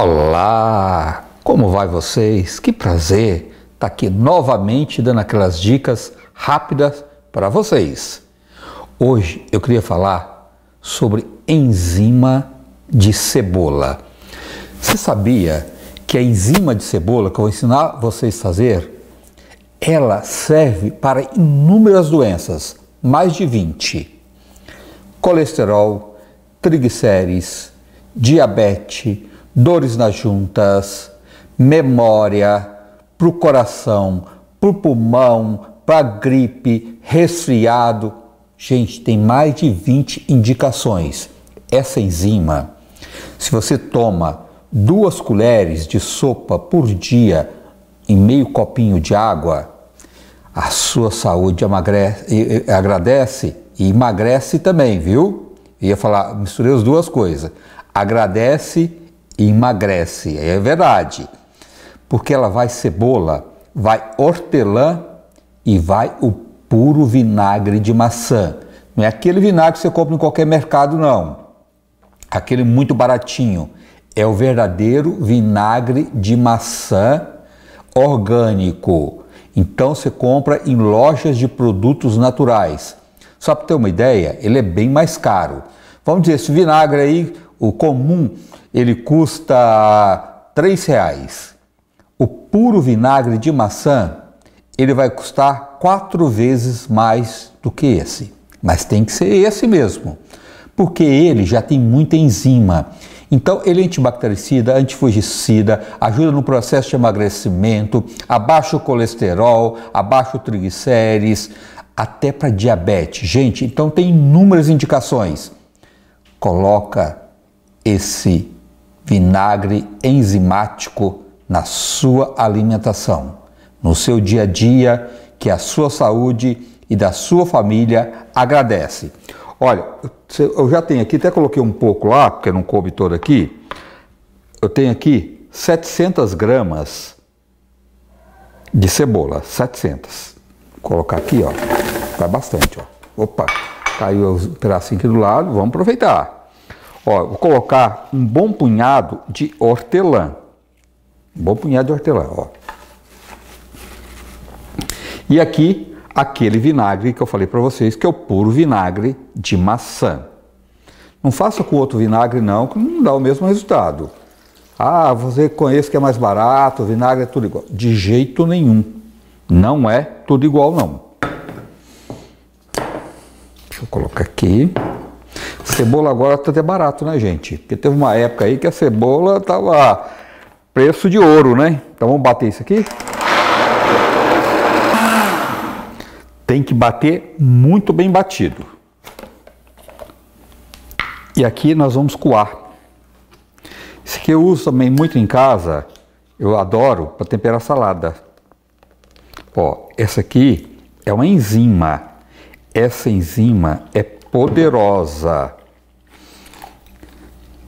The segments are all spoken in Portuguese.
Olá! Como vai vocês? Que prazer estar tá aqui novamente dando aquelas dicas rápidas para vocês. Hoje eu queria falar sobre enzima de cebola. Você sabia que a enzima de cebola que eu vou ensinar vocês a fazer, ela serve para inúmeras doenças, mais de 20. Colesterol, triglicérides, diabetes, dores nas juntas, memória, para o coração, para o pulmão, para gripe, resfriado. Gente, tem mais de 20 indicações. Essa enzima, se você toma duas colheres de sopa por dia em meio copinho de água, a sua saúde emagrece, agradece e emagrece também, viu? Eu ia falar, misturei as duas coisas. Agradece e emagrece. É verdade, porque ela vai cebola, vai hortelã e vai o puro vinagre de maçã. Não é aquele vinagre que você compra em qualquer mercado, não. Aquele muito baratinho. É o verdadeiro vinagre de maçã orgânico. Então você compra em lojas de produtos naturais. Só para ter uma ideia, ele é bem mais caro. Vamos dizer, esse vinagre aí o comum ele custa três reais. O puro vinagre de maçã ele vai custar quatro vezes mais do que esse. Mas tem que ser esse mesmo, porque ele já tem muita enzima. Então, ele é antibactericida, antifugicida, ajuda no processo de emagrecimento, abaixa o colesterol, abaixa o triglicérides, até para diabetes. Gente, então tem inúmeras indicações. Coloca esse vinagre enzimático na sua alimentação, no seu dia a dia, que a sua saúde e da sua família agradece. Olha, eu já tenho aqui, até coloquei um pouco lá, porque não coube todo aqui. Eu tenho aqui 700 gramas de cebola, 700. Vou colocar aqui, ó, vai bastante, ó. Opa, caiu um pedacinho aqui do lado, vamos aproveitar. Ó, vou colocar um bom punhado de hortelã. Um bom punhado de hortelã, ó. E aqui, aquele vinagre que eu falei para vocês, que é o puro vinagre de maçã. Não faça com outro vinagre não, que não dá o mesmo resultado. Ah, você conhece que é mais barato, vinagre é tudo igual. De jeito nenhum. Não é tudo igual não. Deixa eu colocar aqui cebola agora está até barato, né, gente? Porque teve uma época aí que a cebola tava preço de ouro, né? Então vamos bater isso aqui. Tem que bater muito bem batido. E aqui nós vamos coar. Isso que eu uso também muito em casa, eu adoro para temperar salada. Ó, essa aqui é uma enzima. Essa enzima é poderosa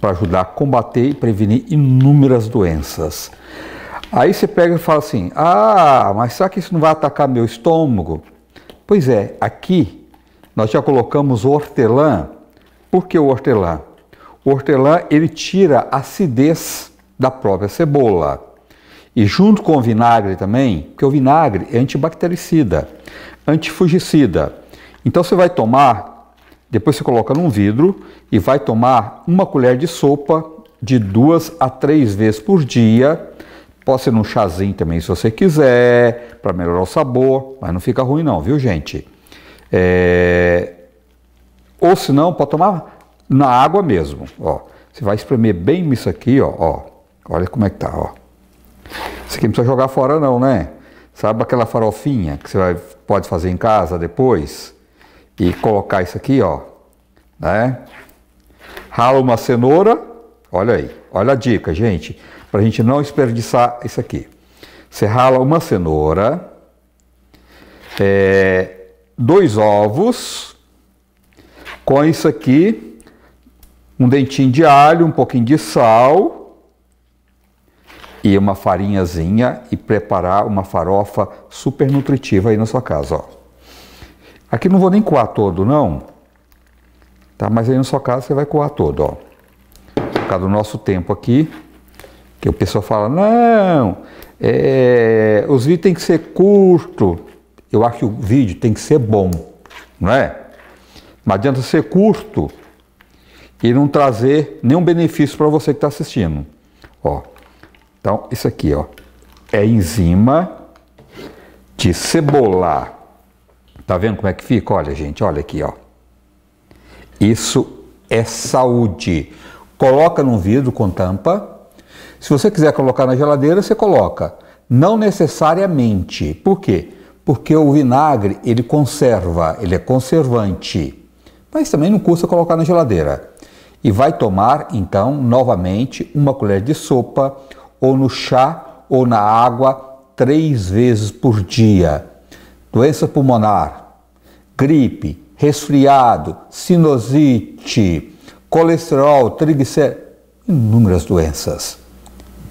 para ajudar a combater e prevenir inúmeras doenças. Aí você pega e fala assim: ah, mas será que isso não vai atacar meu estômago? Pois é, aqui nós já colocamos hortelã. Por que o hortelã? O hortelã ele tira a acidez da própria cebola. E junto com o vinagre também, porque o vinagre é antibactericida, antifugicida. Então você vai tomar depois você coloca num vidro e vai tomar uma colher de sopa de duas a três vezes por dia. Pode ser num chazinho também, se você quiser, para melhorar o sabor, mas não fica ruim não, viu gente? É... Ou se não, pode tomar na água mesmo, ó. Você vai espremer bem isso aqui, ó, ó. Olha como é que tá, ó. Isso aqui não precisa jogar fora não, né? Sabe aquela farofinha que você vai, pode fazer em casa depois? e colocar isso aqui, ó, né? Rala uma cenoura, olha aí, olha a dica, gente, para a gente não desperdiçar isso aqui. Você rala uma cenoura, é, dois ovos, com isso aqui, um dentinho de alho, um pouquinho de sal e uma farinhazinha e preparar uma farofa super nutritiva aí na sua casa, ó. Aqui não vou nem coar todo, não. Tá? Mas aí no seu caso você vai coar todo, ó. Por causa do nosso tempo aqui, que o pessoal fala, não, é, os vídeos tem que ser curto. Eu acho que o vídeo tem que ser bom, não é? Não adianta ser curto e não trazer nenhum benefício para você que está assistindo. Ó, então, isso aqui ó, é enzima de cebola. Tá vendo como é que fica? Olha, gente, olha aqui, ó. Isso é saúde. Coloca num vidro com tampa. Se você quiser colocar na geladeira, você coloca. Não necessariamente. Por quê? Porque o vinagre, ele conserva, ele é conservante. Mas também não custa colocar na geladeira. E vai tomar, então, novamente, uma colher de sopa, ou no chá, ou na água, três vezes por dia doença pulmonar, gripe, resfriado, sinusite, colesterol, triglicéridos, inúmeras doenças.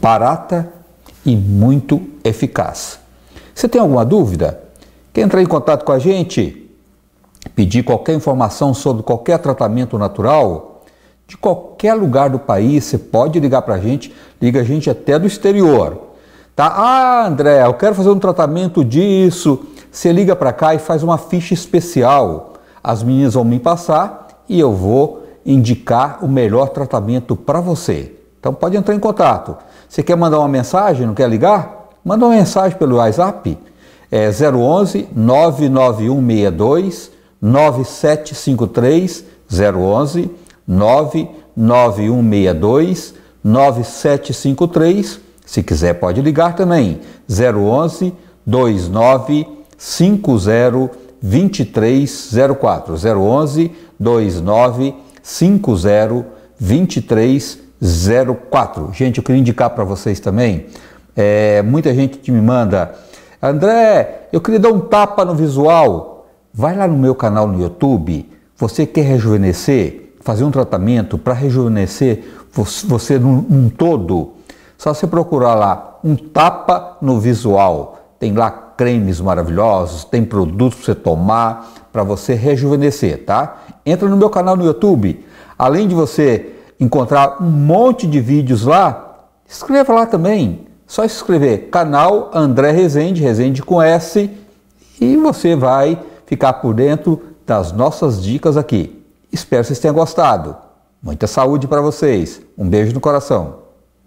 Barata e muito eficaz. Você tem alguma dúvida? Quer entrar em contato com a gente? Pedir qualquer informação sobre qualquer tratamento natural? De qualquer lugar do país, você pode ligar para a gente, liga a gente até do exterior. Tá? Ah, André, eu quero fazer um tratamento disso você liga para cá e faz uma ficha especial. As meninas vão me passar e eu vou indicar o melhor tratamento para você. Então pode entrar em contato. Você quer mandar uma mensagem, não quer ligar? Manda uma mensagem pelo WhatsApp. É 011 99162 9753 011 99162 9753. Se quiser pode ligar também. 011 29 50 2304 011 29 50 Gente, eu queria indicar para vocês também, é, muita gente que me manda, André, eu queria dar um tapa no visual. Vai lá no meu canal no YouTube, você quer rejuvenescer, fazer um tratamento para rejuvenescer você num, num todo, só você procurar lá um tapa no visual. Tem lá cremes maravilhosos, tem produtos para você tomar, para você rejuvenescer, tá? Entra no meu canal no YouTube. Além de você encontrar um monte de vídeos lá, escreva lá também. Só escrever canal André Rezende, Rezende com S, e você vai ficar por dentro das nossas dicas aqui. Espero que vocês tenham gostado. Muita saúde para vocês. Um beijo no coração.